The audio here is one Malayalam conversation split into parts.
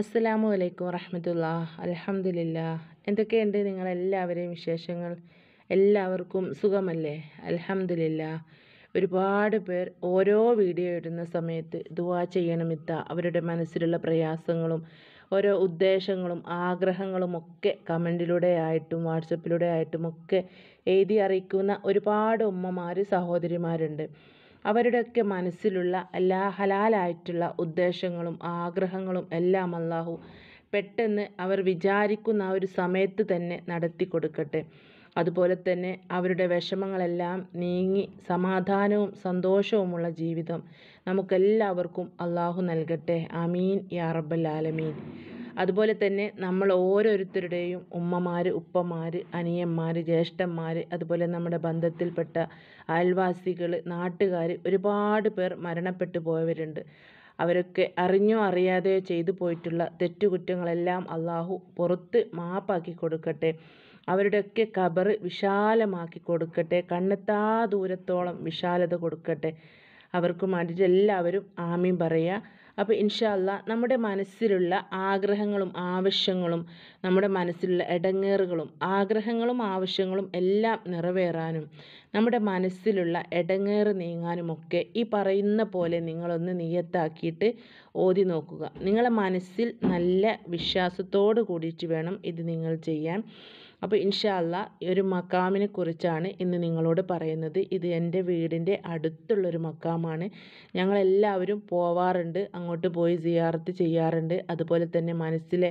അസ്സലാമു അലൈക്കും വറഹമത്തുള്ള അലഹമുല്ല എന്തൊക്കെയുണ്ട് നിങ്ങളെല്ലാവരെയും വിശേഷങ്ങൾ എല്ലാവർക്കും സുഖമല്ലേ അലഹമുല്ല ഒരുപാട് പേർ ഓരോ വീഡിയോ ഇടുന്ന സമയത്ത് ദുവാ ചെയ്യണമിത്ത അവരുടെ മനസ്സിലുള്ള പ്രയാസങ്ങളും ഓരോ ഉദ്ദേശങ്ങളും ആഗ്രഹങ്ങളും ഒക്കെ കമൻറ്റിലൂടെ ആയിട്ടും വാട്സപ്പിലൂടെ ആയിട്ടും ഒക്കെ എഴുതി അറിയിക്കുന്ന ഒരുപാട് ഉമ്മമാർ സഹോദരിമാരുണ്ട് അവരുടെയൊക്കെ മനസ്സിലുള്ള എല്ലാ ഹലാലായിട്ടുള്ള ഉദ്ദേശങ്ങളും ആഗ്രഹങ്ങളും എല്ലാം അള്ളാഹു പെട്ടെന്ന് അവർ വിചാരിക്കുന്ന ആ ഒരു സമയത്ത് തന്നെ നടത്തി കൊടുക്കട്ടെ അതുപോലെ തന്നെ അവരുടെ വിഷമങ്ങളെല്ലാം നീങ്ങി സമാധാനവും സന്തോഷവുമുള്ള ജീവിതം നമുക്കെല്ലാവർക്കും അള്ളാഹു നൽകട്ടെ അമീൻ യാ റബ്ബൽ ആലമീൻ അതുപോലെ തന്നെ നമ്മൾ ഓരോരുത്തരുടെയും ഉമ്മമാർ ഉപ്പമാർ അനിയന്മാർ ജ്യേഷ്ഠന്മാർ അതുപോലെ നമ്മുടെ ബന്ധത്തിൽപ്പെട്ട അയൽവാസികൾ നാട്ടുകാർ ഒരുപാട് പേർ മരണപ്പെട്ടു പോയവരുണ്ട് അവരൊക്കെ അറിഞ്ഞോ അറിയാതെയോ ചെയ്തു പോയിട്ടുള്ള തെറ്റുകുറ്റങ്ങളെല്ലാം അള്ളാഹു പുറത്ത് മാപ്പാക്കി കൊടുക്കട്ടെ അവരുടെയൊക്കെ കബറ് വിശാലമാക്കി കൊടുക്കട്ടെ കണ്ണെത്താ ദൂരത്തോളം വിശാലത കൊടുക്കട്ടെ അവർക്കും വേണ്ടിയിട്ട് എല്ലാവരും ആമീൻ പറയുക അപ്പോൾ ഇൻഷാല്ല നമ്മുടെ മനസ്സിലുള്ള ആഗ്രഹങ്ങളും ആവശ്യങ്ങളും നമ്മുടെ മനസ്സിലുള്ള ഇടങ്ങേറുകളും ആഗ്രഹങ്ങളും ആവശ്യങ്ങളും എല്ലാം നിറവേറാനും നമ്മുടെ മനസ്സിലുള്ള ഇടങ്ങേറ് നീങ്ങാനുമൊക്കെ ഈ പറയുന്ന പോലെ നിങ്ങളൊന്ന് നിയത്താക്കിയിട്ട് ഓതി നോക്കുക നിങ്ങളെ മനസ്സിൽ നല്ല വിശ്വാസത്തോട് കൂടിയിട്ട് വേണം ഇത് നിങ്ങൾ ചെയ്യാൻ അപ്പോൾ ഇൻഷാല്ല ഒരു മക്കാമിനെ കുറിച്ചാണ് ഇന്ന് നിങ്ങളോട് പറയുന്നത് ഇത് എൻ്റെ വീടിൻ്റെ അടുത്തുള്ളൊരു മക്കാമാണ് ഞങ്ങളെല്ലാവരും പോവാറുണ്ട് അങ്ങോട്ട് പോയി സിയാറത്ത് ചെയ്യാറുണ്ട് അതുപോലെ തന്നെ മനസ്സിലെ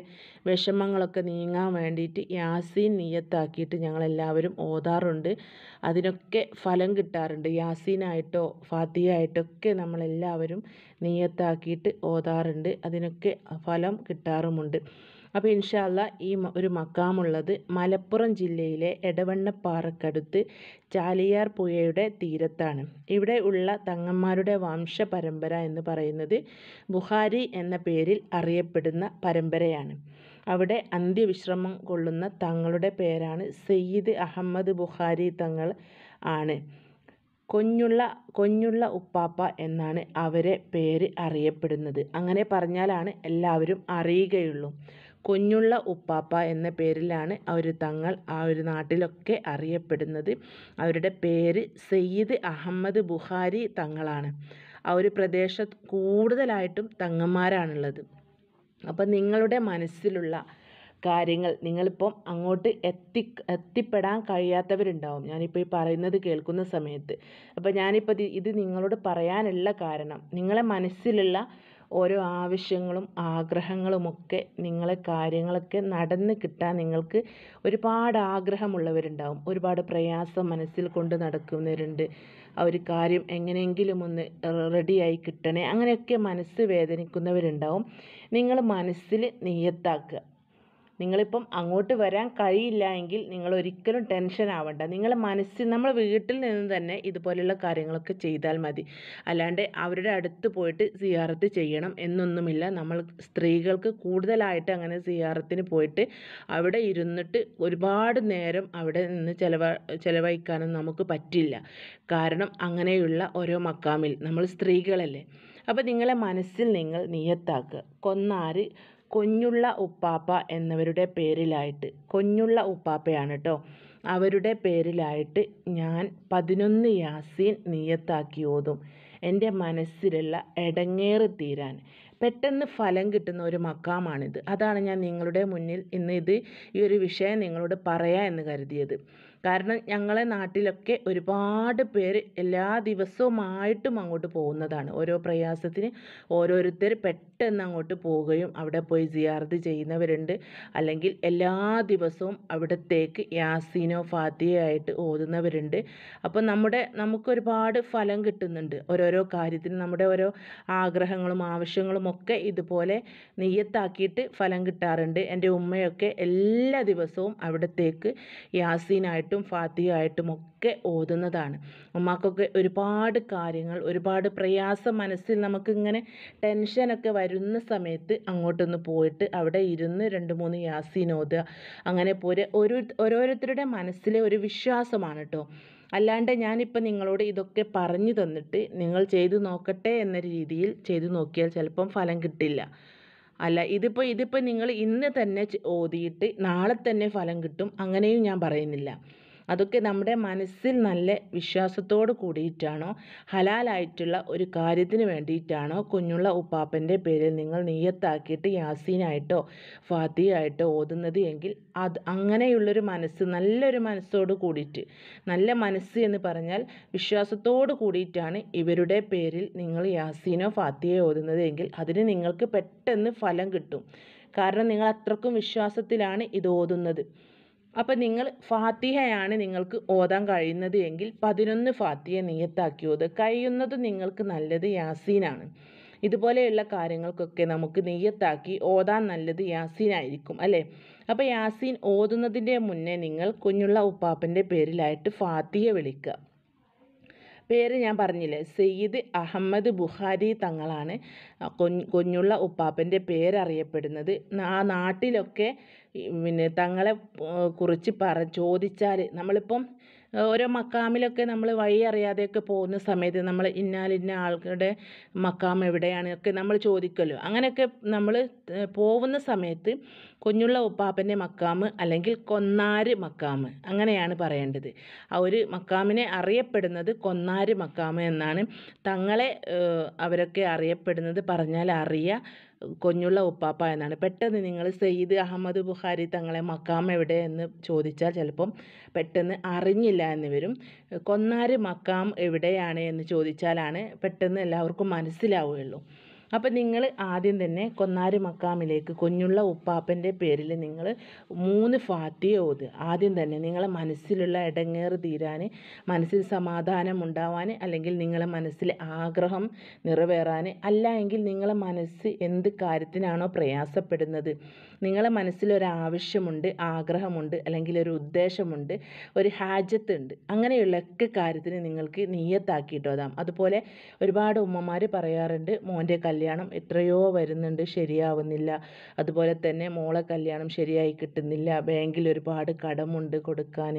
വിഷമങ്ങളൊക്കെ നീങ്ങാൻ വേണ്ടിയിട്ട് യാസീൻ നീയത്താക്കിയിട്ട് ഞങ്ങളെല്ലാവരും ഓതാറുണ്ട് അതിനൊക്കെ ഫലം കിട്ടാറുണ്ട് യാസീനായിട്ടോ ഫാത്തിയായിട്ടൊക്കെ നമ്മളെല്ലാവരും നീയത്താക്കിയിട്ട് ഓതാറുണ്ട് അതിനൊക്കെ ഫലം കിട്ടാറുമുണ്ട് അപ്പോൾ ഇൻഷാല്ല ഈ ഒരു മക്കാമുള്ളത് മല മലപ്പുറം ജില്ലയിലെ എടവണ്ണപ്പാറക്കടുത്ത് ചാലിയാർ പുഴയുടെ തീരത്താണ്. ഇവിടെ ഉള്ള തങ്ങന്മാരുടെ പരമ്പര എന്ന് പറയുന്നത് ബുഹാരി എന്ന പേരിൽ അറിയപ്പെടുന്ന പരമ്പരയാണ്. അവിടെ അന്ത്യവിശ്രമം കൊള്ളുന്ന തങ്ങളുടെ പേരാണ് സയ്യിദ് അഹമ്മദ് ബുഹാരി തങ്ങൾ ആണ്. കൊഞ്ഞുള്ള കൊഞ്ഞുള്ള ഉപ്പാപ്പ" എന്നാണ് അവരെ പേര് അറിയപ്പെടുന്നത്. അങ്ങനെ പറഞ്ഞാലാണ് എല്ലാവരും അറിയുകയുള്ളൂ. കുഞ്ഞുള്ള ഉപ്പാപ്പ എന്ന പേരിലാണ് അവർ തങ്ങൾ ആ ഒരു നാട്ടിലൊക്കെ അറിയപ്പെടുന്നത് അവരുടെ പേര് സയ്യിദ് അഹമ്മദ് ബുഹാരി തങ്ങളാണ് ആ ഒരു പ്രദേശത്ത് കൂടുതലായിട്ടും തങ്ങന്മാരാണുള്ളത് അപ്പം നിങ്ങളുടെ മനസ്സിലുള്ള കാര്യങ്ങൾ നിങ്ങളിപ്പം അങ്ങോട്ട് എത്തി എത്തിപ്പെടാൻ കഴിയാത്തവരുണ്ടാവും ഞാനിപ്പോൾ ഈ പറയുന്നത് കേൾക്കുന്ന സമയത്ത് അപ്പോൾ ഞാനിപ്പോൾ ഇത് നിങ്ങളോട് പറയാനുള്ള കാരണം നിങ്ങളെ മനസ്സിലുള്ള ഓരോ ആവശ്യങ്ങളും ആഗ്രഹങ്ങളുമൊക്കെ നിങ്ങളെ കാര്യങ്ങളൊക്കെ നടന്ന് കിട്ടാൻ നിങ്ങൾക്ക് ഒരുപാട് ആഗ്രഹമുള്ളവരുണ്ടാവും ഒരുപാട് പ്രയാസം മനസ്സിൽ കൊണ്ട് നടക്കുന്നവരുണ്ട് ആ ഒരു കാര്യം എങ്ങനെയെങ്കിലും ഒന്ന് റെഡിയായി കിട്ടണേ അങ്ങനെയൊക്കെ മനസ്സ് വേദനിക്കുന്നവരുണ്ടാവും നിങ്ങൾ മനസ്സിൽ നീയത്താക്കുക നിങ്ങളിപ്പം അങ്ങോട്ട് വരാൻ കഴിയില്ല എങ്കിൽ നിങ്ങൾ ഒരിക്കലും ടെൻഷൻ ആവണ്ട നിങ്ങൾ മനസ്സിൽ നമ്മൾ വീട്ടിൽ നിന്ന് തന്നെ ഇതുപോലെയുള്ള കാര്യങ്ങളൊക്കെ ചെയ്താൽ മതി അല്ലാണ്ട് അവരുടെ അടുത്ത് പോയിട്ട് സിയാറത്ത് ചെയ്യണം എന്നൊന്നുമില്ല നമ്മൾ സ്ത്രീകൾക്ക് കൂടുതലായിട്ട് അങ്ങനെ സിയാറത്തിന് പോയിട്ട് അവിടെ ഇരുന്നിട്ട് ഒരുപാട് നേരം അവിടെ നിന്ന് ചിലവ ചിലവഴിക്കാനും നമുക്ക് പറ്റില്ല കാരണം അങ്ങനെയുള്ള ഓരോ മക്കാമിൽ നമ്മൾ സ്ത്രീകളല്ലേ അപ്പോൾ നിങ്ങളെ മനസ്സിൽ നിങ്ങൾ നിയത്താക്കുക കൊന്നാര് കുഞ്ഞുള്ള ഉപ്പാപ്പ എന്നവരുടെ പേരിലായിട്ട് കുഞ്ഞുള്ള ഉപ്പാപ്പയാണ് കേട്ടോ അവരുടെ പേരിലായിട്ട് ഞാൻ പതിനൊന്ന് യാസീൻ നീയത്താക്കി ഓതും എൻ്റെ മനസ്സിലുള്ള ഇടങ്ങേറ് തീരാൻ പെട്ടെന്ന് ഫലം കിട്ടുന്ന ഒരു മക്കാമാണിത് അതാണ് ഞാൻ നിങ്ങളുടെ മുന്നിൽ ഇന്ന് ഇത് ഈ ഒരു വിഷയം നിങ്ങളോട് പറയാം എന്ന് കരുതിയത് കാരണം ഞങ്ങളെ നാട്ടിലൊക്കെ ഒരുപാട് പേര് എല്ലാ ദിവസവുമായിട്ടും അങ്ങോട്ട് പോകുന്നതാണ് ഓരോ പ്രയാസത്തിന് ഓരോരുത്തർ പെട്ടെന്ന് അങ്ങോട്ട് പോവുകയും അവിടെ പോയി സിയാർത്ത് ചെയ്യുന്നവരുണ്ട് അല്ലെങ്കിൽ എല്ലാ ദിവസവും അവിടത്തേക്ക് യാസീനോ ഫാത്തിയോ ആയിട്ട് ഓതുന്നവരുണ്ട് അപ്പോൾ നമ്മുടെ നമുക്കൊരുപാട് ഫലം കിട്ടുന്നുണ്ട് ഓരോരോ കാര്യത്തിന് നമ്മുടെ ഓരോ ആഗ്രഹങ്ങളും ആവശ്യങ്ങളും ഒക്കെ ഇതുപോലെ നെയ്യത്താക്കിയിട്ട് ഫലം കിട്ടാറുണ്ട് എൻ്റെ ഉമ്മയൊക്കെ എല്ലാ ദിവസവും അവിടത്തേക്ക് യാസീനായിട്ട് ആയിട്ടും ഫാത്തിയായിട്ടും ഒക്കെ ഓതുന്നതാണ് ഉമ്മാക്കൊക്കെ ഒരുപാട് കാര്യങ്ങൾ ഒരുപാട് പ്രയാസം മനസ്സിൽ നമുക്കിങ്ങനെ ടെൻഷനൊക്കെ വരുന്ന സമയത്ത് അങ്ങോട്ടൊന്ന് പോയിട്ട് അവിടെ ഇരുന്ന് രണ്ട് മൂന്ന് യാസീൻ ഓതുക അങ്ങനെ പോലെ ഒരു ഓരോരുത്തരുടെ മനസ്സിലെ ഒരു വിശ്വാസമാണ് കേട്ടോ അല്ലാണ്ട് ഞാനിപ്പോൾ നിങ്ങളോട് ഇതൊക്കെ പറഞ്ഞു തന്നിട്ട് നിങ്ങൾ ചെയ്തു നോക്കട്ടെ എന്ന രീതിയിൽ ചെയ്തു നോക്കിയാൽ ചിലപ്പം ഫലം കിട്ടില്ല അല്ല ഇതിപ്പോൾ ഇതിപ്പോൾ നിങ്ങൾ ഇന്ന് തന്നെ ഓതിയിട്ട് നാളെ തന്നെ ഫലം കിട്ടും അങ്ങനെയും ഞാൻ പറയുന്നില്ല അതൊക്കെ നമ്മുടെ മനസ്സിൽ നല്ല വിശ്വാസത്തോട് കൂടിയിട്ടാണോ ഹലാലായിട്ടുള്ള ഒരു കാര്യത്തിന് വേണ്ടിയിട്ടാണോ കുഞ്ഞുള്ള ഉപ്പാപ്പൻ്റെ പേരിൽ നിങ്ങൾ നീയത്താക്കിയിട്ട് യാസീനായിട്ടോ ഫാത്തിയായിട്ടോ ഓതുന്നത് എങ്കിൽ അത് അങ്ങനെയുള്ളൊരു മനസ്സ് നല്ലൊരു മനസ്സോട് കൂടിയിട്ട് നല്ല മനസ്സ് എന്ന് പറഞ്ഞാൽ വിശ്വാസത്തോട് കൂടിയിട്ടാണ് ഇവരുടെ പേരിൽ നിങ്ങൾ യാസീനോ ഫാത്തിയോ ഓതുന്നത് എങ്കിൽ അതിന് നിങ്ങൾക്ക് പെട്ടെന്ന് ഫലം കിട്ടും കാരണം നിങ്ങൾ അത്രക്കും വിശ്വാസത്തിലാണ് ഇത് ഓതുന്നത് അപ്പോൾ നിങ്ങൾ ഫാത്തിഹയാണ് നിങ്ങൾക്ക് ഓതാൻ കഴിയുന്നത് എങ്കിൽ പതിനൊന്ന് ഫാത്തിഹ നിയത്താക്കി ഓതുക കഴിയുന്നത് നിങ്ങൾക്ക് നല്ലത് യാസീനാണ് ഇതുപോലെയുള്ള കാര്യങ്ങൾക്കൊക്കെ നമുക്ക് നെയ്യത്താക്കി ഓതാൻ നല്ലത് യാസീനായിരിക്കും അല്ലേ അപ്പോൾ യാസീൻ ഓതുന്നതിൻ്റെ മുന്നേ നിങ്ങൾ കുഞ്ഞുള്ള ഉപ്പാപ്പൻ്റെ പേരിലായിട്ട് ഫാത്തിയെ വിളിക്കുക പേര് ഞാൻ പറഞ്ഞില്ലേ സെയ്ദ് അഹമ്മദ് ബുഹാരി തങ്ങളാണ് കുഞ്ഞുള്ള ഉപ്പാപ്പൻ്റെ പേരറിയപ്പെടുന്നത് ആ നാട്ടിലൊക്കെ പിന്നെ തങ്ങളെ കുറിച്ച് പറ ചോദിച്ചാൽ നമ്മളിപ്പം ഓരോ മക്കാമിലൊക്കെ നമ്മൾ വഴി അറിയാതെയൊക്കെ പോകുന്ന സമയത്ത് നമ്മൾ ഇന്നാലിന്ന ആളുടെ മക്കാം എവിടെയാണ് ഒക്കെ നമ്മൾ ചോദിക്കുമല്ലോ അങ്ങനെയൊക്കെ നമ്മൾ പോകുന്ന സമയത്ത് കുഞ്ഞുള്ള ഉപ്പാപ്പൻ്റെ മക്കാമ് അല്ലെങ്കിൽ കൊന്നാര് മക്കാമ് അങ്ങനെയാണ് പറയേണ്ടത് ആ ഒരു മക്കാമിനെ അറിയപ്പെടുന്നത് കൊന്നാര് മക്കാമ് എന്നാണ് തങ്ങളെ അവരൊക്കെ അറിയപ്പെടുന്നത് പറഞ്ഞാൽ അറിയ കുഞ്ഞുള്ള ഉപ്പാപ്പ എന്നാണ് പെട്ടെന്ന് നിങ്ങൾ സയ്യിദ് അഹമ്മദ് ബുഖാരി തങ്ങളെ മക്കാം എവിടെ എന്ന് ചോദിച്ചാൽ ചിലപ്പം പെട്ടെന്ന് അറിഞ്ഞില്ല എന്ന് വരും കൊന്നാർ മക്കാം എവിടെയാണ് എന്ന് ചോദിച്ചാലാണ് പെട്ടെന്ന് എല്ലാവർക്കും മനസ്സിലാവുകയുള്ളൂ അപ്പം നിങ്ങൾ ആദ്യം തന്നെ കൊന്നാരി മക്കാമിലേക്ക് കുഞ്ഞുള്ള ഉപ്പാപ്പൻ്റെ പേരിൽ നിങ്ങൾ മൂന്ന് ഫാത്തിയ ഓത് ആദ്യം തന്നെ നിങ്ങളെ മനസ്സിലുള്ള ഇടങ്ങേറ് തീരാൻ മനസ്സിൽ സമാധാനം ഉണ്ടാവാൻ അല്ലെങ്കിൽ നിങ്ങളെ മനസ്സിലെ ആഗ്രഹം നിറവേറാൻ അല്ല എങ്കിൽ നിങ്ങളെ മനസ്സ് എന്ത് കാര്യത്തിനാണോ പ്രയാസപ്പെടുന്നത് നിങ്ങളെ മനസ്സിലൊരാവശ്യമുണ്ട് ആഗ്രഹമുണ്ട് അല്ലെങ്കിൽ ഒരു ഉദ്ദേശമുണ്ട് ഒരു ഹാജത്ത് അങ്ങനെയുള്ള അങ്ങനെയുള്ളൊക്കെ കാര്യത്തിന് നിങ്ങൾക്ക് നീയത്താക്കിയിട്ട് അതാം അതുപോലെ ഒരുപാട് ഉമ്മമാർ പറയാറുണ്ട് മോൻ്റെ കല്യാണം എത്രയോ വരുന്നുണ്ട് ശരിയാവുന്നില്ല അതുപോലെ തന്നെ മോളെ കല്യാണം ശരിയായി കിട്ടുന്നില്ല ബാങ്കിൽ ഒരുപാട് കടമുണ്ട് കൊടുക്കാൻ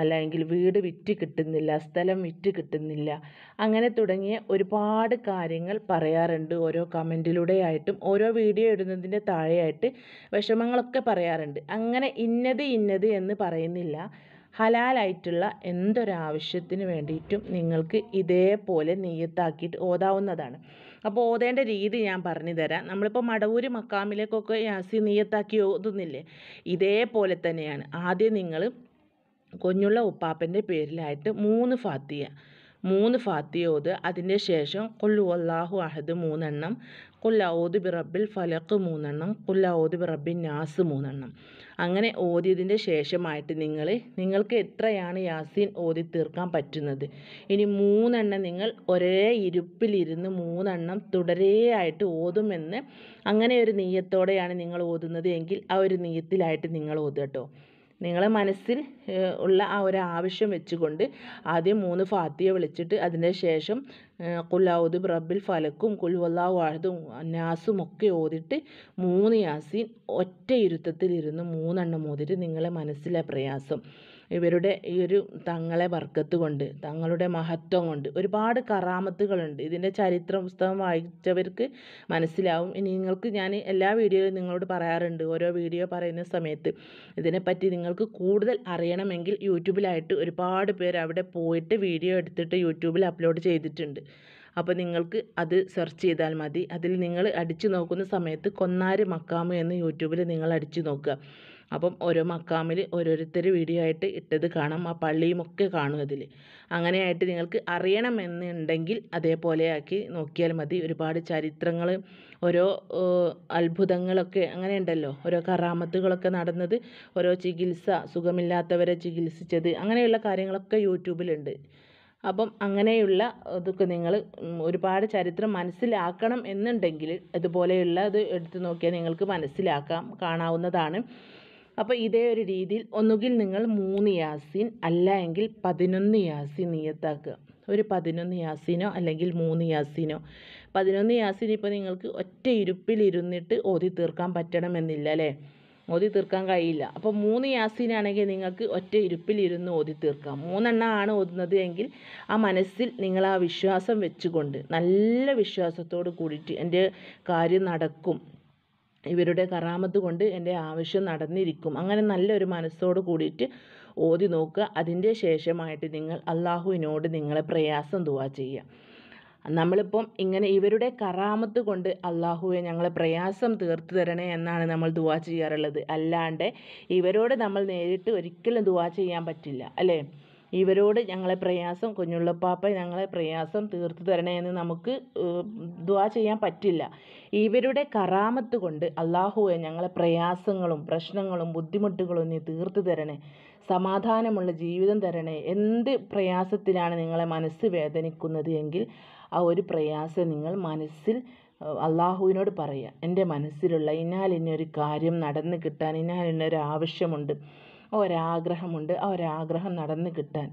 അല്ലെങ്കിൽ വീട് വിറ്റ് കിട്ടുന്നില്ല സ്ഥലം വിറ്റ് കിട്ടുന്നില്ല അങ്ങനെ തുടങ്ങിയ ഒരുപാട് കാര്യങ്ങൾ പറയാറുണ്ട് ഓരോ ആയിട്ടും ഓരോ വീഡിയോ ഇടുന്നതിൻ്റെ താഴെയായിട്ട് വിഷമങ്ങളൊക്കെ പറയാറുണ്ട് അങ്ങനെ ഇന്നത് ഇന്നത് എന്ന് പറയുന്നില്ല ഹലാലായിട്ടുള്ള എന്തൊരാവശ്യത്തിന് വേണ്ടിയിട്ടും നിങ്ങൾക്ക് ഇതേപോലെ നെയ്യത്താക്കിയിട്ട് ഓതാവുന്നതാണ് അപ്പോൾ ഓതേണ്ട രീതി ഞാൻ പറഞ്ഞു തരാം നമ്മളിപ്പോൾ മടവൂര് മക്കാമിലേക്കൊക്കെ യാസി നെയ്യത്താക്കി ഓതുന്നില്ലേ ഇതേപോലെ തന്നെയാണ് ആദ്യം നിങ്ങൾ കുഞ്ഞുള്ള ഉപ്പാപ്പൻ്റെ പേരിലായിട്ട് മൂന്ന് ഫാത്തിയ മൂന്ന് ഫാത്തിയോത് ഓത് അതിൻ്റെ ശേഷം കൊള്ളു അള്ളാഹു അഹദ് മൂന്നെണ്ണം കുല്ല ബി റബ്ബിൽ ഫലക്ക് മൂന്നെണ്ണം കുല്ല ബി റബ്ബിൻ നാസ് മൂന്നെണ്ണം അങ്ങനെ ഓതിയതിൻ്റെ ശേഷമായിട്ട് നിങ്ങൾ നിങ്ങൾക്ക് എത്രയാണ് യാസീൻ ഓതി തീർക്കാൻ പറ്റുന്നത് ഇനി മൂന്നെണ്ണം നിങ്ങൾ ഒരേ ഇരുപ്പിലിരുന്ന് മൂന്നെണ്ണം തുടരെയായിട്ട് ഓതുമെന്ന് അങ്ങനെ ഒരു നീയത്തോടെയാണ് നിങ്ങൾ ഓതുന്നത് എങ്കിൽ ആ ഒരു നീയത്തിലായിട്ട് നിങ്ങൾ ഓതുക കേട്ടോ നിങ്ങളെ മനസ്സിൽ ഉള്ള ആ ഒരു ആവശ്യം വെച്ചുകൊണ്ട് ആദ്യം മൂന്ന് ഫാത്തിഹ വിളിച്ചിട്ട് അതിന് ശേഷം കുലാവുദ് റബ്ബിൽ ഫലക്കും കുൽവല്ലാഹു അഹദും നാസും ഒക്കെ ഓതിട്ട് മൂന്ന് യാസീൻ ഒറ്റ ഇരുത്തത്തിൽ ഇരുന്ന് മൂന്നെണ്ണം ഓതിട്ട് നിങ്ങളെ മനസ്സിലെ പ്രയാസം ഇവരുടെ ഈ ഒരു തങ്ങളെ ബർക്കത്ത് കൊണ്ട് തങ്ങളുടെ മഹത്വം കൊണ്ട് ഒരുപാട് കറാമത്തുകളുണ്ട് ഇതിൻ്റെ ചരിത്ര പുസ്തകം വായിച്ചവർക്ക് മനസ്സിലാവും ഇനി നിങ്ങൾക്ക് ഞാൻ എല്ലാ വീഡിയോയിലും നിങ്ങളോട് പറയാറുണ്ട് ഓരോ വീഡിയോ പറയുന്ന സമയത്ത് ഇതിനെപ്പറ്റി നിങ്ങൾക്ക് കൂടുതൽ അറിയണമെങ്കിൽ യൂട്യൂബിലായിട്ട് ഒരുപാട് പേര് അവിടെ പോയിട്ട് വീഡിയോ എടുത്തിട്ട് യൂട്യൂബിൽ അപ്ലോഡ് ചെയ്തിട്ടുണ്ട് അപ്പോൾ നിങ്ങൾക്ക് അത് സെർച്ച് ചെയ്താൽ മതി അതിൽ നിങ്ങൾ അടിച്ചു നോക്കുന്ന സമയത്ത് കൊന്നാര് മക്കാമ് എന്ന് യൂട്യൂബിൽ നിങ്ങൾ അടിച്ചു നോക്കുക അപ്പം ഓരോ മക്കാമിൽ ഓരോരുത്തർ വീഡിയോ ആയിട്ട് ഇട്ടത് കാണാം ആ പള്ളിയുമൊക്കെ കാണും അതിൽ അങ്ങനെയായിട്ട് നിങ്ങൾക്ക് അറിയണമെന്നുണ്ടെങ്കിൽ അതേപോലെയാക്കി നോക്കിയാൽ മതി ഒരുപാട് ചരിത്രങ്ങൾ ഓരോ അത്ഭുതങ്ങളൊക്കെ ഉണ്ടല്ലോ ഓരോ കറാമത്തുകളൊക്കെ നടന്നത് ഓരോ ചികിത്സ സുഖമില്ലാത്തവരെ ചികിത്സിച്ചത് അങ്ങനെയുള്ള കാര്യങ്ങളൊക്കെ യൂട്യൂബിലുണ്ട് അപ്പം അങ്ങനെയുള്ള ഇതൊക്കെ നിങ്ങൾ ഒരുപാട് ചരിത്രം മനസ്സിലാക്കണം എന്നുണ്ടെങ്കിൽ ഇതുപോലെയുള്ള ഇത് എടുത്തു നോക്കിയാൽ നിങ്ങൾക്ക് മനസ്സിലാക്കാം കാണാവുന്നതാണ് അപ്പോൾ ഇതേ ഒരു രീതിയിൽ ഒന്നുകിൽ നിങ്ങൾ മൂന്ന് യാസിൻ അല്ല എങ്കിൽ പതിനൊന്ന് യാസിൻ നീയത്താക്കുക ഒരു പതിനൊന്ന് യാസിനോ അല്ലെങ്കിൽ മൂന്ന് യാസിനോ പതിനൊന്ന് യാസിൻ ഇപ്പോൾ നിങ്ങൾക്ക് ഒറ്റ ഇരുപ്പിലിരുന്നിട്ട് ഓതി തീർക്കാൻ പറ്റണമെന്നില്ല അല്ലേ ഓതി തീർക്കാൻ കഴിയില്ല അപ്പോൾ മൂന്ന് യാസിനാണെങ്കിൽ നിങ്ങൾക്ക് ഒറ്റ ഇരുപ്പിലിരുന്ന് ഓതി തീർക്കാം മൂന്നെണ്ണം ആണ് ഓതുന്നത് എങ്കിൽ ആ മനസ്സിൽ നിങ്ങൾ ആ വിശ്വാസം വെച്ചുകൊണ്ട് നല്ല വിശ്വാസത്തോട് കൂടിയിട്ട് എൻ്റെ കാര്യം നടക്കും ഇവരുടെ കറാമത്ത് കൊണ്ട് എൻ്റെ ആവശ്യം നടന്നിരിക്കും അങ്ങനെ നല്ലൊരു മനസ്സോട് കൂടിയിട്ട് ഓതി നോക്കുക അതിൻ്റെ ശേഷമായിട്ട് നിങ്ങൾ അള്ളാഹുവിനോട് നിങ്ങളെ പ്രയാസം ദുവാ ചെയ്യുക നമ്മളിപ്പം ഇങ്ങനെ ഇവരുടെ കറാമത്ത് കൊണ്ട് അള്ളാഹുവെ ഞങ്ങളെ പ്രയാസം തീർത്തു തരണേ എന്നാണ് നമ്മൾ ദുവാ ചെയ്യാറുള്ളത് അല്ലാണ്ട് ഇവരോട് നമ്മൾ നേരിട്ട് ഒരിക്കലും ദുവാ ചെയ്യാൻ പറ്റില്ല അല്ലേ ഇവരോട് ഞങ്ങളെ പ്രയാസം കുഞ്ഞുള്ളപ്പാപ്പ ഞങ്ങളെ പ്രയാസം തീർത്തു തരണേ എന്ന് നമുക്ക് ദ്വാ ചെയ്യാൻ പറ്റില്ല ഇവരുടെ കറാമത്ത് കൊണ്ട് അള്ളാഹുവെ ഞങ്ങളെ പ്രയാസങ്ങളും പ്രശ്നങ്ങളും ബുദ്ധിമുട്ടുകളും നീ തീർത്തു തരണേ സമാധാനമുള്ള ജീവിതം തരണേ എന്ത് പ്രയാസത്തിലാണ് നിങ്ങളെ മനസ്സ് വേദനിക്കുന്നത് എങ്കിൽ ആ ഒരു പ്രയാസം നിങ്ങൾ മനസ്സിൽ അള്ളാഹുവിനോട് പറയുക എൻ്റെ മനസ്സിലുള്ള ഇന്നാലിന്നൊരു കാര്യം നടന്നു കിട്ടാൻ ഇന്നാലിന്നൊരു ആവശ്യമുണ്ട് ഒരാഗ്രഹമുണ്ട് ആ ഒരാഗ്രഹം നടന്ന് കിട്ടാൻ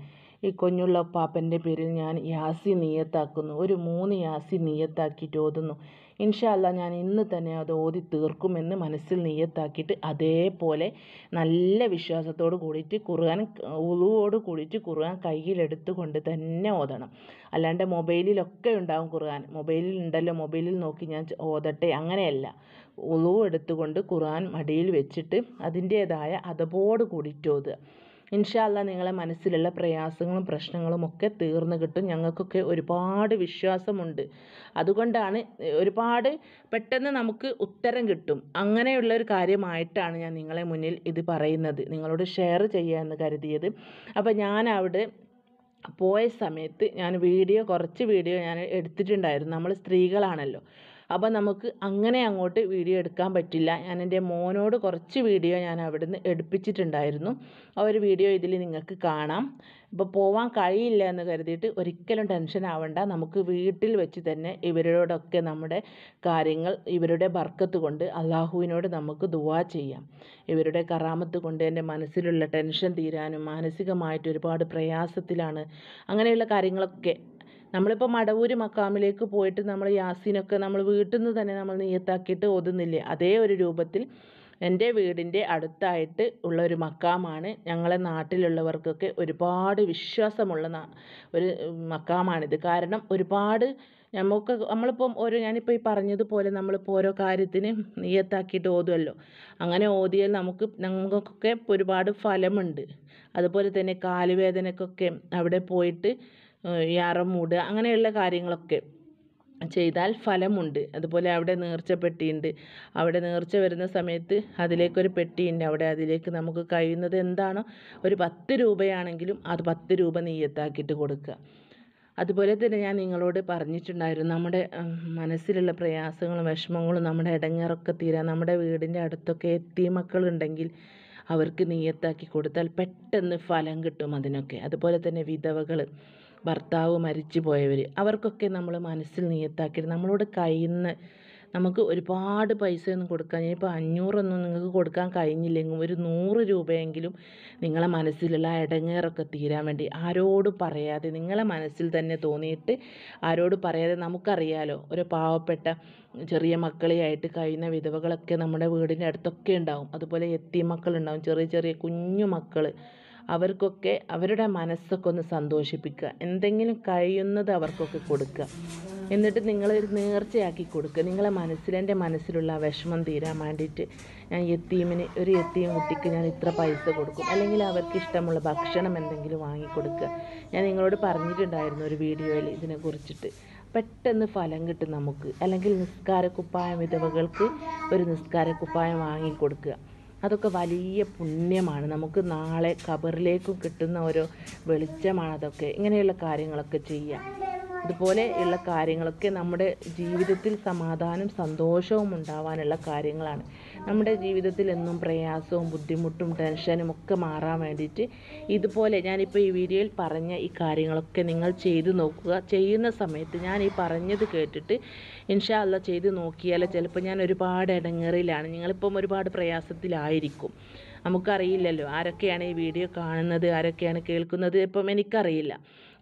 ഈ കുഞ്ഞുള്ള പാപ്പൻ്റെ പേരിൽ ഞാൻ യാസി നീയത്താക്കുന്നു ഒരു മൂന്ന് യാസി നീയത്താക്കിയിട്ട് ഓതുന്നു ഇൻഷാല്ല ഞാൻ ഇന്ന് തന്നെ അത് ഓതി തീർക്കുമെന്ന് മനസ്സിൽ നീയത്താക്കിയിട്ട് അതേപോലെ നല്ല വിശ്വാസത്തോട് കൂടിയിട്ട് കുറുകാൻ ഉളുവോട് കൂടിയിട്ട് കുറുകാൻ കൊണ്ട് തന്നെ ഓതണം അല്ലാണ്ട് മൊബൈലിലൊക്കെ ഉണ്ടാവും കുറുകാൻ മൊബൈലിൽ ഉണ്ടല്ലോ മൊബൈലിൽ നോക്കി ഞാൻ ഓതട്ടെ അങ്ങനെയല്ല ഉളുവെടുത്തുകൊണ്ട് എടുത്തുകൊണ്ട് ഖുർആൻ മടിയിൽ വെച്ചിട്ട് അതിൻ്റേതായ അതപോട് കൂടിയിട്ട് ഓതുക ഇൻഷാല്ല നിങ്ങളെ മനസ്സിലുള്ള പ്രയാസങ്ങളും പ്രശ്നങ്ങളും ഒക്കെ തീർന്നു കിട്ടും ഞങ്ങൾക്കൊക്കെ ഒരുപാട് വിശ്വാസമുണ്ട് അതുകൊണ്ടാണ് ഒരുപാട് പെട്ടെന്ന് നമുക്ക് ഉത്തരം കിട്ടും അങ്ങനെയുള്ള ഒരു കാര്യമായിട്ടാണ് ഞാൻ നിങ്ങളെ മുന്നിൽ ഇത് പറയുന്നത് നിങ്ങളോട് ഷെയർ ചെയ്യാമെന്ന് കരുതിയത് അപ്പോൾ ഞാൻ അവിടെ പോയ സമയത്ത് ഞാൻ വീഡിയോ കുറച്ച് വീഡിയോ ഞാൻ എടുത്തിട്ടുണ്ടായിരുന്നു നമ്മൾ സ്ത്രീകളാണല്ലോ അപ്പോൾ നമുക്ക് അങ്ങനെ അങ്ങോട്ട് വീഡിയോ എടുക്കാൻ പറ്റില്ല ഞാൻ എൻ്റെ മോനോട് കുറച്ച് വീഡിയോ ഞാൻ അവിടുന്ന് എടുപ്പിച്ചിട്ടുണ്ടായിരുന്നു ആ ഒരു വീഡിയോ ഇതിൽ നിങ്ങൾക്ക് കാണാം ഇപ്പോൾ പോവാൻ കഴിയില്ല എന്ന് കരുതിയിട്ട് ഒരിക്കലും ടെൻഷൻ ആവണ്ട നമുക്ക് വീട്ടിൽ വെച്ച് തന്നെ ഇവരോടൊക്കെ നമ്മുടെ കാര്യങ്ങൾ ഇവരുടെ ബർക്കത്ത് കൊണ്ട് അള്ളാഹുവിനോട് നമുക്ക് ദുവാ ചെയ്യാം ഇവരുടെ കറാമത്ത് കൊണ്ട് എൻ്റെ മനസ്സിലുള്ള ടെൻഷൻ തീരാനും മാനസികമായിട്ട് ഒരുപാട് പ്രയാസത്തിലാണ് അങ്ങനെയുള്ള കാര്യങ്ങളൊക്കെ നമ്മളിപ്പോൾ മടവൂര് മക്കാമിലേക്ക് പോയിട്ട് നമ്മൾ യാസീനൊക്കെ നമ്മൾ വീട്ടിൽ നിന്ന് തന്നെ നമ്മൾ നീയത്താക്കിയിട്ട് ഓതുന്നില്ലേ അതേ ഒരു രൂപത്തിൽ എൻ്റെ വീടിൻ്റെ അടുത്തായിട്ട് ഉള്ള ഒരു മക്കാമാണ് ഞങ്ങളെ നാട്ടിലുള്ളവർക്കൊക്കെ ഒരുപാട് വിശ്വാസമുള്ള ഒരു മക്കാമാണിത് കാരണം ഒരുപാട് നമുക്ക് നമ്മളിപ്പം ഓരോ ഞാനിപ്പോൾ ഈ പറഞ്ഞതുപോലെ നമ്മളിപ്പോൾ ഓരോ കാര്യത്തിന് നിയത്താക്കിയിട്ട് ഓതുമല്ലോ അങ്ങനെ ഓതിയാൽ നമുക്ക് നമുക്കൊക്കെ ഒരുപാട് ഫലമുണ്ട് അതുപോലെ തന്നെ കാലുവേദനക്കൊക്കെ അവിടെ പോയിട്ട് യാറം മൂടുക അങ്ങനെയുള്ള കാര്യങ്ങളൊക്കെ ചെയ്താൽ ഫലമുണ്ട് അതുപോലെ അവിടെ നേർച്ച പെട്ടിയുണ്ട് അവിടെ നേർച്ച വരുന്ന സമയത്ത് അതിലേക്കൊരു പെട്ടിയുണ്ട് അവിടെ അതിലേക്ക് നമുക്ക് കഴിയുന്നത് എന്താണോ ഒരു പത്ത് രൂപയാണെങ്കിലും അത് പത്ത് രൂപ നെയ്യത്താക്കിയിട്ട് കൊടുക്കുക അതുപോലെ തന്നെ ഞാൻ നിങ്ങളോട് പറഞ്ഞിട്ടുണ്ടായിരുന്നു നമ്മുടെ മനസ്സിലുള്ള പ്രയാസങ്ങളും വിഷമങ്ങളും നമ്മുടെ ഇടങ്ങേറൊക്കെ തീരാൻ നമ്മുടെ വീടിൻ്റെ അടുത്തൊക്കെ എത്തി മക്കളുണ്ടെങ്കിൽ അവർക്ക് നെയ്യത്താക്കി കൊടുത്താൽ പെട്ടെന്ന് ഫലം കിട്ടും അതിനൊക്കെ അതുപോലെ തന്നെ വിധവകൾ ഭർത്താവ് മരിച്ചു പോയവർ അവർക്കൊക്കെ നമ്മൾ മനസ്സിൽ നിയത്താക്കിയിട്ട് നമ്മളോട് കയ്യിൽ നമുക്ക് ഒരുപാട് പൈസയൊന്നും കൊടുക്കാൻ ഇനിയിപ്പോൾ അഞ്ഞൂറൊന്നും നിങ്ങൾക്ക് കൊടുക്കാൻ കഴിഞ്ഞില്ലെങ്കിൽ ഒരു നൂറ് രൂപയെങ്കിലും നിങ്ങളെ മനസ്സിലുള്ള ഇടങ്ങേറൊക്കെ തീരാൻ വേണ്ടി ആരോട് പറയാതെ നിങ്ങളെ മനസ്സിൽ തന്നെ തോന്നിയിട്ട് ആരോട് പറയാതെ നമുക്കറിയാലോ ഒരു പാവപ്പെട്ട ചെറിയ മക്കളെയായിട്ട് കഴിയുന്ന വിധവകളൊക്കെ നമ്മുടെ വീടിൻ്റെ അടുത്തൊക്കെ ഉണ്ടാവും അതുപോലെ എത്തി മക്കളുണ്ടാവും ചെറിയ ചെറിയ കുഞ്ഞു മക്കൾ അവർക്കൊക്കെ അവരുടെ മനസ്സൊക്കെ ഒന്ന് സന്തോഷിപ്പിക്കുക എന്തെങ്കിലും കഴിയുന്നത് അവർക്കൊക്കെ കൊടുക്കുക എന്നിട്ട് നിങ്ങൾ നേർച്ചയാക്കി കൊടുക്കുക നിങ്ങളെ മനസ്സിൽ എൻ്റെ മനസ്സിലുള്ള വിഷമം തീരാൻ വേണ്ടിയിട്ട് ഞാൻ എത്തീമിന് ഒരു എത്തീം കുട്ടിക്ക് ഞാൻ ഇത്ര പൈസ കൊടുക്കും അല്ലെങ്കിൽ അവർക്ക് ഇഷ്ടമുള്ള ഭക്ഷണം എന്തെങ്കിലും വാങ്ങിക്കൊടുക്കുക ഞാൻ നിങ്ങളോട് പറഞ്ഞിട്ടുണ്ടായിരുന്നു ഒരു വീഡിയോയിൽ ഇതിനെ കുറിച്ചിട്ട് പെട്ടെന്ന് ഫലം കിട്ടും നമുക്ക് അല്ലെങ്കിൽ നിസ്കാര കുപ്പായം വിധവകൾക്ക് ഒരു നിസ്കാര കുപ്പായം വാങ്ങിക്കൊടുക്കുക അതൊക്കെ വലിയ പുണ്യമാണ് നമുക്ക് നാളെ കബറിലേക്കും കിട്ടുന്ന ഒരു വെളിച്ചമാണ് അതൊക്കെ ഇങ്ങനെയുള്ള കാര്യങ്ങളൊക്കെ ചെയ്യാം ഇതുപോലെ ഉള്ള കാര്യങ്ങളൊക്കെ നമ്മുടെ ജീവിതത്തിൽ സമാധാനം സന്തോഷവും ഉണ്ടാവാനുള്ള കാര്യങ്ങളാണ് നമ്മുടെ ജീവിതത്തിൽ എന്നും പ്രയാസവും ബുദ്ധിമുട്ടും ടെൻഷനും ഒക്കെ മാറാൻ വേണ്ടിയിട്ട് ഇതുപോലെ ഞാനിപ്പോൾ ഈ വീഡിയോയിൽ പറഞ്ഞ ഈ കാര്യങ്ങളൊക്കെ നിങ്ങൾ ചെയ്തു നോക്കുക ചെയ്യുന്ന സമയത്ത് ഞാൻ ഈ പറഞ്ഞത് കേട്ടിട്ട് ഇൻഷാ അല്ല ചെയ്ത് നോക്കിയാൽ ചിലപ്പോൾ ഞാൻ ഒരുപാട് ഇടങ്ങറിലാണ് നിങ്ങളിപ്പം ഒരുപാട് പ്രയാസത്തിലായിരിക്കും നമുക്കറിയില്ലല്ലോ ആരൊക്കെയാണ് ഈ വീഡിയോ കാണുന്നത് ആരൊക്കെയാണ് കേൾക്കുന്നത് ഇപ്പം എനിക്കറിയില്ല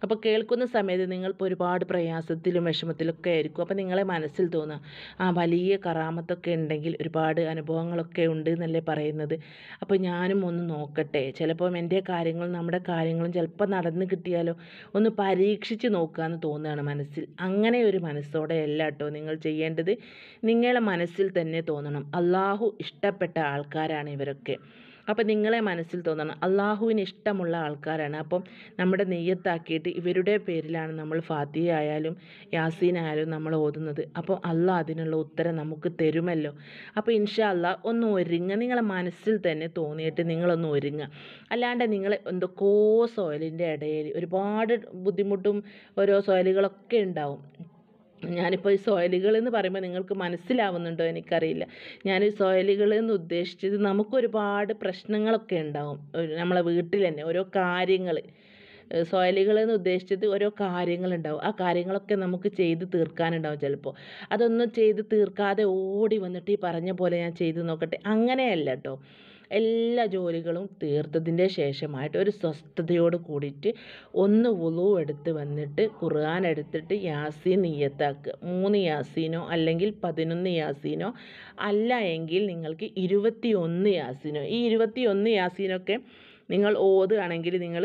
അപ്പോൾ കേൾക്കുന്ന സമയത്ത് നിങ്ങളിപ്പോൾ ഒരുപാട് പ്രയാസത്തിലും വിഷമത്തിലൊക്കെ ആയിരിക്കും അപ്പോൾ നിങ്ങളെ മനസ്സിൽ തോന്നുക ആ വലിയ കറാമത്തൊക്കെ ഉണ്ടെങ്കിൽ ഒരുപാട് അനുഭവങ്ങളൊക്കെ ഉണ്ട് എന്നല്ലേ പറയുന്നത് അപ്പോൾ ഞാനും ഒന്ന് നോക്കട്ടെ ചിലപ്പോൾ എൻ്റെ കാര്യങ്ങളും നമ്മുടെ കാര്യങ്ങളും ചിലപ്പോൾ നടന്ന് കിട്ടിയാലോ ഒന്ന് പരീക്ഷിച്ച് നോക്കാമെന്ന് തോന്നുകയാണ് മനസ്സിൽ അങ്ങനെ ഒരു മനസ്സോടെ അല്ല കേട്ടോ നിങ്ങൾ ചെയ്യേണ്ടത് നിങ്ങളെ മനസ്സിൽ തന്നെ തോന്നണം അള്ളാഹു ഇഷ്ടപ്പെട്ട ആൾക്കാരാണ് ഇവരൊക്കെ അപ്പോൾ നിങ്ങളെ മനസ്സിൽ തോന്നണം അള്ളാഹുവിന് ഇഷ്ടമുള്ള ആൾക്കാരാണ് അപ്പം നമ്മുടെ നെയ്യത്താക്കിയിട്ട് ഇവരുടെ പേരിലാണ് നമ്മൾ ഫാത്തിയ ആയാലും നമ്മൾ ഓതുന്നത് അപ്പോൾ അള്ളാഹ് അതിനുള്ള ഉത്തരം നമുക്ക് തരുമല്ലോ അപ്പോൾ ഇൻഷാ അള്ളാഹ് ഒന്ന് ഒരുങ്ങുക നിങ്ങളെ മനസ്സിൽ തന്നെ തോന്നിയിട്ട് നിങ്ങളൊന്ന് ഒരുങ്ങുക അല്ലാണ്ട് നിങ്ങൾ എന്തൊക്കെയോ സോയിലിൻ്റെ ഇടയിൽ ഒരുപാട് ബുദ്ധിമുട്ടും ഓരോ സോയിലുകളൊക്കെ ഉണ്ടാവും ഞാനിപ്പോൾ ഈ സോയലുകൾ എന്ന് പറയുമ്പോൾ നിങ്ങൾക്ക് മനസ്സിലാവുന്നുണ്ടോ എനിക്കറിയില്ല ഞാൻ ഈ സോയലുകൾ എന്ന് ഉദ്ദേശിച്ചത് നമുക്കൊരുപാട് പ്രശ്നങ്ങളൊക്കെ ഉണ്ടാവും നമ്മളെ വീട്ടിൽ തന്നെ ഓരോ കാര്യങ്ങൾ സോയലുകൾ എന്ന് ഉദ്ദേശിച്ചത് ഓരോ കാര്യങ്ങളുണ്ടാവും ആ കാര്യങ്ങളൊക്കെ നമുക്ക് ചെയ്ത് തീർക്കാനുണ്ടാവും ചിലപ്പോൾ അതൊന്നും ചെയ്ത് തീർക്കാതെ ഓടി വന്നിട്ട് ഈ പറഞ്ഞ പോലെ ഞാൻ ചെയ്ത് നോക്കട്ടെ അങ്ങനെയല്ല കേട്ടോ എല്ലാ ജോലികളും തീർത്തതിൻ്റെ ശേഷമായിട്ട് ഒരു സ്വസ്ഥതയോട് കൂടിയിട്ട് ഒന്ന് ഉളു എടുത്ത് വന്നിട്ട് ഖുർആൻ എടുത്തിട്ട് യാസീൻ നീയത്താക്കുക മൂന്ന് യാസീനോ അല്ലെങ്കിൽ പതിനൊന്ന് യാസീനോ അല്ല എങ്കിൽ നിങ്ങൾക്ക് ഇരുപത്തി ഒന്ന് യാസീനോ ഈ ഇരുപത്തി ഒന്ന് യാസീനൊക്കെ നിങ്ങൾ ഓതുകയാണെങ്കിൽ നിങ്ങൾ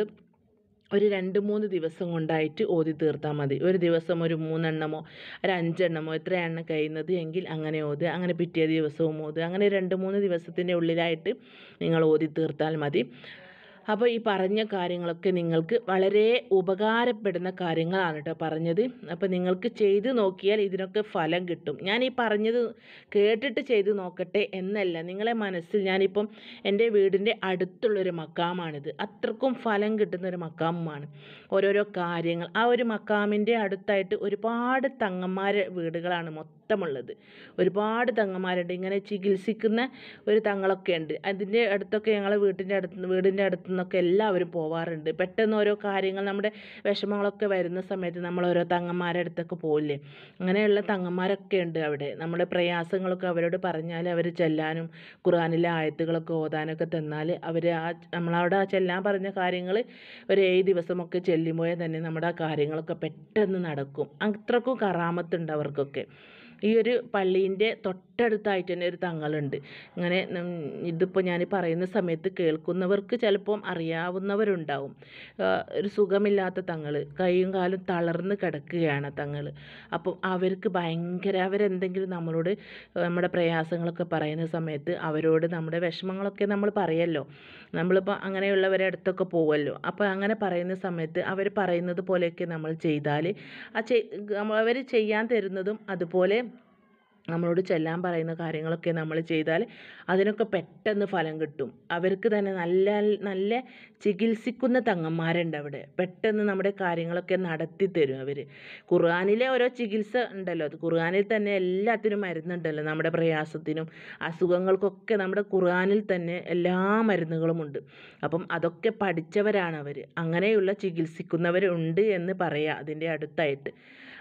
ഒരു രണ്ട് മൂന്ന് ദിവസം കൊണ്ടായിട്ട് ഓതി തീർത്താൽ മതി ഒരു ദിവസം ഒരു മൂന്നെണ്ണമോ ഒരു അഞ്ചെണ്ണമോ എണ്ണം കഴിയുന്നത് എങ്കിൽ അങ്ങനെ ഓത് അങ്ങനെ പിറ്റേ ദിവസവും ഓത് അങ്ങനെ രണ്ട് മൂന്ന് ദിവസത്തിൻ്റെ ഉള്ളിലായിട്ട് നിങ്ങൾ ഓതി തീർത്താൽ മതി അപ്പോൾ ഈ പറഞ്ഞ കാര്യങ്ങളൊക്കെ നിങ്ങൾക്ക് വളരെ ഉപകാരപ്പെടുന്ന കാര്യങ്ങളാണ് കേട്ടോ പറഞ്ഞത് അപ്പോൾ നിങ്ങൾക്ക് ചെയ്ത് നോക്കിയാൽ ഇതിനൊക്കെ ഫലം കിട്ടും ഞാൻ ഈ പറഞ്ഞത് കേട്ടിട്ട് ചെയ്ത് നോക്കട്ടെ എന്നല്ല നിങ്ങളെ മനസ്സിൽ ഞാനിപ്പം എൻ്റെ വീടിൻ്റെ അടുത്തുള്ളൊരു മക്കാമാണിത് അത്രക്കും ഫലം കിട്ടുന്ന ഒരു മക്കാമുമാണ് ഓരോരോ കാര്യങ്ങൾ ആ ഒരു മക്കാമിൻ്റെ അടുത്തായിട്ട് ഒരുപാട് തങ്ങന്മാരെ വീടുകളാണ് മൊത്തം ഇഷ്ടമുള്ളത് ഒരുപാട് തങ്ങന്മാരുണ്ട് ഇങ്ങനെ ചികിത്സിക്കുന്ന ഒരു തങ്ങളൊക്കെ ഉണ്ട് അതിൻ്റെ അടുത്തൊക്കെ ഞങ്ങളെ വീട്ടിൻ്റെ അടുത്ത് വീടിൻ്റെ അടുത്തു നിന്നൊക്കെ എല്ലാവരും പോവാറുണ്ട് പെട്ടെന്ന് ഓരോ കാര്യങ്ങൾ നമ്മുടെ വിഷമങ്ങളൊക്കെ വരുന്ന സമയത്ത് നമ്മൾ ഓരോ തങ്ങന്മാരുടെ അടുത്തൊക്കെ പോകില്ലേ അങ്ങനെയുള്ള തങ്ങന്മാരൊക്കെ ഉണ്ട് അവിടെ നമ്മുടെ പ്രയാസങ്ങളൊക്കെ അവരോട് പറഞ്ഞാൽ അവർ ചെല്ലാനും ഖുറാനിലെ ആയത്തുകളൊക്കെ ഓതാനൊക്കെ തന്നാൽ അവർ ആ നമ്മളവിടെ ആ ചെല്ലാൻ പറഞ്ഞ കാര്യങ്ങൾ ഒരു ഏഴ് ദിവസമൊക്കെ ചെല്ലുമ്പോഴേ തന്നെ നമ്മുടെ ആ കാര്യങ്ങളൊക്കെ പെട്ടെന്ന് നടക്കും അത്രക്കും കറാമത്തുണ്ട് അവർക്കൊക്കെ ഈ ഒരു പള്ളീൻ്റെ തൊട്ടടുത്തായിട്ട് തന്നെ ഒരു തങ്ങളുണ്ട് ഇങ്ങനെ ഇതിപ്പോൾ ഞാൻ പറയുന്ന സമയത്ത് കേൾക്കുന്നവർക്ക് ചിലപ്പം അറിയാവുന്നവരുണ്ടാവും ഒരു സുഖമില്ലാത്ത തങ്ങൾ കൈയും കാലും തളർന്ന് കിടക്കുകയാണ് തങ്ങൾ അപ്പം അവർക്ക് ഭയങ്കര അവരെന്തെങ്കിലും നമ്മളോട് നമ്മുടെ പ്രയാസങ്ങളൊക്കെ പറയുന്ന സമയത്ത് അവരോട് നമ്മുടെ വിഷമങ്ങളൊക്കെ നമ്മൾ പറയല്ലോ നമ്മളിപ്പോൾ അങ്ങനെയുള്ളവരെ അടുത്തൊക്കെ പോവല്ലോ അപ്പോൾ അങ്ങനെ പറയുന്ന സമയത്ത് അവർ പറയുന്നത് പോലെയൊക്കെ നമ്മൾ ചെയ്താൽ ആ അവർ ചെയ്യാൻ തരുന്നതും അതുപോലെ നമ്മളോട് ചെല്ലാൻ പറയുന്ന കാര്യങ്ങളൊക്കെ നമ്മൾ ചെയ്താൽ അതിനൊക്കെ പെട്ടെന്ന് ഫലം കിട്ടും അവർക്ക് തന്നെ നല്ല നല്ല ചികിത്സിക്കുന്ന തങ്ങന്മാരുണ്ട് അവിടെ പെട്ടെന്ന് നമ്മുടെ കാര്യങ്ങളൊക്കെ നടത്തി തരും അവർ ഖുർആാനിലെ ഓരോ ചികിത്സ ഉണ്ടല്ലോ അത് ഖുർആാനിൽ തന്നെ എല്ലാത്തിനും മരുന്നുണ്ടല്ലോ നമ്മുടെ പ്രയാസത്തിനും അസുഖങ്ങൾക്കൊക്കെ നമ്മുടെ ഖുർആാനിൽ തന്നെ എല്ലാ ഉണ്ട് അപ്പം അതൊക്കെ പഠിച്ചവരാണ് അവർ അങ്ങനെയുള്ള ചികിത്സിക്കുന്നവരുണ്ട് എന്ന് പറയാം അതിൻ്റെ അടുത്തായിട്ട്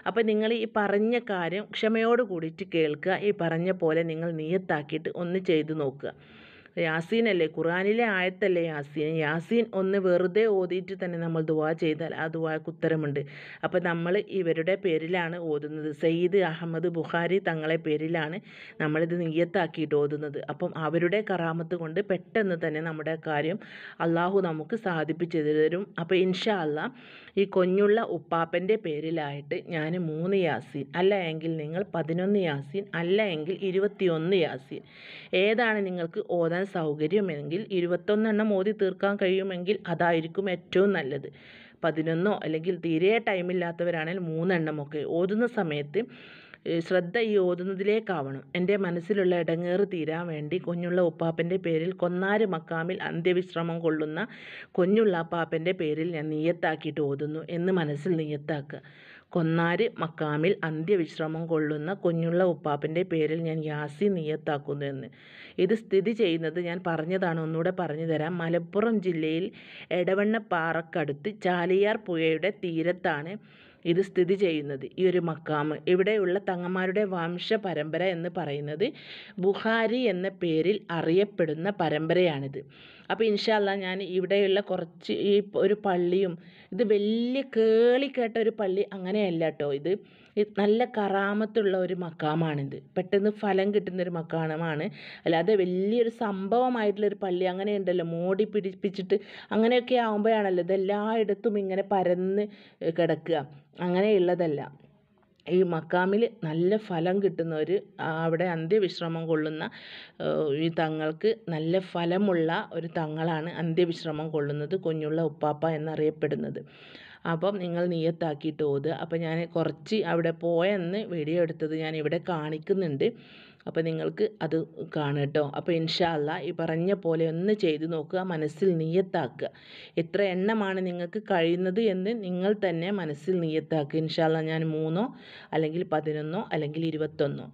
അപ്പോൾ നിങ്ങൾ ഈ പറഞ്ഞ കാര്യം ക്ഷമയോട് കൂടിയിട്ട് കേൾക്കുക ഈ പറഞ്ഞ പോലെ നിങ്ങൾ നിയത്താക്കിയിട്ട് ഒന്ന് ചെയ്തു നോക്കുക യാസീനല്ലേ ഖുറാനിലെ ആയത്തല്ലേ യാസീൻ യാസീൻ ഒന്ന് വെറുതെ ഓതിയിട്ട് തന്നെ നമ്മൾ ദുവാ ചെയ്താൽ ആ ദുവാക്ക് ഉത്തരമുണ്ട് അപ്പോൾ നമ്മൾ ഇവരുടെ പേരിലാണ് ഓതുന്നത് സയ്യിദ് അഹമ്മദ് ബുഖാരി തങ്ങളെ പേരിലാണ് നമ്മളിത് നീയത്താക്കിയിട്ട് ഓതുന്നത് അപ്പം അവരുടെ കറാമത്ത് കൊണ്ട് പെട്ടെന്ന് തന്നെ നമ്മുടെ കാര്യം അള്ളാഹു നമുക്ക് സാധിപ്പിച്ചു തരും അപ്പോൾ ഇൻഷാ അല്ല ഈ കൊഞ്ഞുള്ള ഉപ്പാപ്പൻ്റെ പേരിലായിട്ട് ഞാൻ മൂന്ന് യാസീൻ അല്ല എങ്കിൽ നിങ്ങൾ പതിനൊന്ന് യാസീൻ അല്ല എങ്കിൽ ഇരുപത്തിയൊന്ന് യാസീൻ ഏതാണ് നിങ്ങൾക്ക് ഓതാൻ വാങ്ങാൻ സൗകര്യമെങ്കിൽ ഇരുപത്തൊന്നെണ്ണം ഓതി തീർക്കാൻ കഴിയുമെങ്കിൽ അതായിരിക്കും ഏറ്റവും നല്ലത് പതിനൊന്നോ അല്ലെങ്കിൽ തീരെ ടൈമില്ലാത്തവരാണെങ്കിൽ മൂന്നെണ്ണമൊക്കെ ഓതുന്ന സമയത്ത് ശ്രദ്ധ ഈ ഓതുന്നതിലേക്കാവണം എൻ്റെ മനസ്സിലുള്ള ഇടങ്ങേറ് തീരാൻ വേണ്ടി കുഞ്ഞുള്ള ഉപ്പാപ്പൻ്റെ പേരിൽ കൊന്നാര് മക്കാമിൽ അന്ത്യവിശ്രമം കൊള്ളുന്ന കുഞ്ഞുള്ള അപ്പാപ്പൻ്റെ പേരിൽ ഞാൻ നീയത്താക്കിയിട്ട് ഓതുന്നു എന്ന് മനസ്സിൽ നീയത്താക്കുക കൊന്നാര് മക്കാമിൽ അന്ത്യവിശ്രമം കൊള്ളുന്ന കുഞ്ഞുള്ള ഉപ്പാപ്പൻ്റെ പേരിൽ ഞാൻ യാസി നിയത്താക്കുന്നു എന്ന് ഇത് സ്ഥിതി ചെയ്യുന്നത് ഞാൻ പറഞ്ഞതാണ് ഒന്നുകൂടെ പറഞ്ഞു തരാം മലപ്പുറം ജില്ലയിൽ എടവണ്ണപ്പാറക്കടുത്ത് ചാലിയാർ പുഴയുടെ തീരത്താണ് ഇത് സ്ഥിതി ചെയ്യുന്നത് ഈ ഒരു മക്കാമ് ഇവിടെയുള്ള തങ്ങന്മാരുടെ വംശ പരമ്പര എന്ന് പറയുന്നത് ബുഹാരി എന്ന പേരിൽ അറിയപ്പെടുന്ന പരമ്പരയാണിത് അപ്പോൾ ഇൻഷാല്ല ഞാൻ ഇവിടെയുള്ള കുറച്ച് ഈ ഒരു പള്ളിയും ഇത് വലിയ കേളി കേട്ട ഒരു പള്ളി അങ്ങനെയല്ല കേട്ടോ ഇത് നല്ല കറാമത്തുള്ള ഒരു മക്കാമാണിത് പെട്ടെന്ന് ഫലം കിട്ടുന്ന ഒരു മക്കാമാണ് അല്ലാതെ വലിയൊരു സംഭവമായിട്ടുള്ളൊരു പള്ളി ഉണ്ടല്ലോ മോടി പിടിപ്പിച്ചിട്ട് അങ്ങനെയൊക്കെ ആകുമ്പോഴാണല്ലോ ഇതെല്ലായിടത്തും ഇങ്ങനെ പരന്ന് കിടക്കുക അങ്ങനെയുള്ളതല്ല ഈ മക്കാമിൽ നല്ല ഫലം കിട്ടുന്നവർ അവിടെ അന്ത്യവിശ്രമം കൊള്ളുന്ന ഈ തങ്ങൾക്ക് നല്ല ഫലമുള്ള ഒരു തങ്ങളാണ് അന്ത്യവിശ്രമം കൊള്ളുന്നത് കുഞ്ഞുള്ള ഉപ്പാപ്പ എന്നറിയപ്പെടുന്നത് അപ്പം നിങ്ങൾ നിയത്താക്കിയിട്ട് ഓത് അപ്പം ഞാൻ കുറച്ച് അവിടെ പോയെന്ന് വീഡിയോ എടുത്തത് ഞാൻ ഇവിടെ കാണിക്കുന്നുണ്ട് അപ്പോൾ നിങ്ങൾക്ക് അത് കാണും കേട്ടോ അപ്പോൾ ഇൻഷാല്ല ഈ പറഞ്ഞ പോലെ ഒന്ന് ചെയ്ത് നോക്കുക മനസ്സിൽ നീയത്താക്കുക എത്ര എണ്ണമാണ് നിങ്ങൾക്ക് കഴിയുന്നത് എന്ന് നിങ്ങൾ തന്നെ മനസ്സിൽ നീയത്താക്കുക ഇൻഷാല്ല ഞാൻ മൂന്നോ അല്ലെങ്കിൽ പതിനൊന്നോ അല്ലെങ്കിൽ ഇരുപത്തൊന്നോ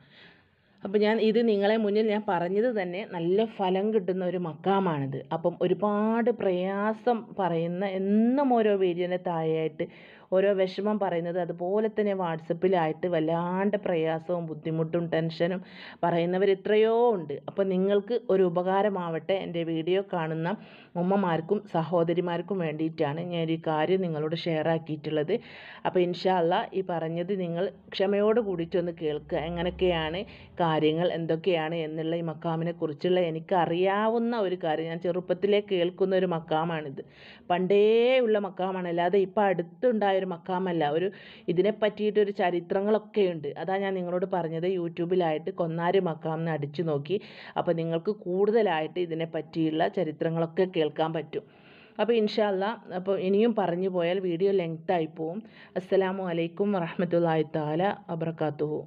അപ്പോൾ ഞാൻ ഇത് നിങ്ങളെ മുന്നിൽ ഞാൻ പറഞ്ഞത് തന്നെ നല്ല ഫലം കിട്ടുന്ന ഒരു മക്കാമാണിത് അപ്പം ഒരുപാട് പ്രയാസം പറയുന്ന എന്നും ഓരോ വീഡിയോനെ താഴെയായിട്ട് ഓരോ വിഷമം പറയുന്നത് അതുപോലെ തന്നെ വാട്സപ്പിലായിട്ട് വല്ലാണ്ട് പ്രയാസവും ബുദ്ധിമുട്ടും ടെൻഷനും പറയുന്നവർ എത്രയോ ഉണ്ട് അപ്പോൾ നിങ്ങൾക്ക് ഒരു ഉപകാരമാവട്ടെ എൻ്റെ വീഡിയോ കാണുന്ന ഉമ്മമാർക്കും സഹോദരിമാർക്കും വേണ്ടിയിട്ടാണ് ഞാൻ ഈ കാര്യം നിങ്ങളോട് ഷെയർ ആക്കിയിട്ടുള്ളത് അപ്പോൾ ഇൻഷാല്ല ഈ പറഞ്ഞത് നിങ്ങൾ ക്ഷമയോട് കൂടിയിട്ടൊന്ന് കേൾക്കുക എങ്ങനെയൊക്കെയാണ് കാര്യങ്ങൾ എന്തൊക്കെയാണ് എന്നുള്ള ഈ മക്കാമിനെ കുറിച്ചുള്ള എനിക്കറിയാവുന്ന ഒരു കാര്യം ഞാൻ ചെറുപ്പത്തിലേ കേൾക്കുന്ന ഒരു മക്കാമാണിത് പണ്ടേ ഉള്ള മക്കാമാണ് അല്ലാതെ ഇപ്പം അടുത്തുണ്ടായ ഒരു മക്കാമല്ല ഒരു ഇതിനെ പറ്റിയിട്ടൊരു ഉണ്ട് അതാ ഞാൻ നിങ്ങളോട് പറഞ്ഞത് യൂട്യൂബിലായിട്ട് കൊന്നാരി മക്കാം എന്ന് അടിച്ചു നോക്കി അപ്പോൾ നിങ്ങൾക്ക് കൂടുതലായിട്ട് ഇതിനെ പറ്റിയുള്ള ചരിത്രങ്ങളൊക്കെ കേൾക്കാൻ പറ്റും അപ്പോൾ ഇൻഷാല്ല അപ്പോൾ ഇനിയും പറഞ്ഞു പോയാൽ വീഡിയോ ലെങ്ത് ആയി പോവും അസ്സലാമു അലൈക്കും വറഹമത്തല്ലാഹി താല വബർക്കാത്തുഹു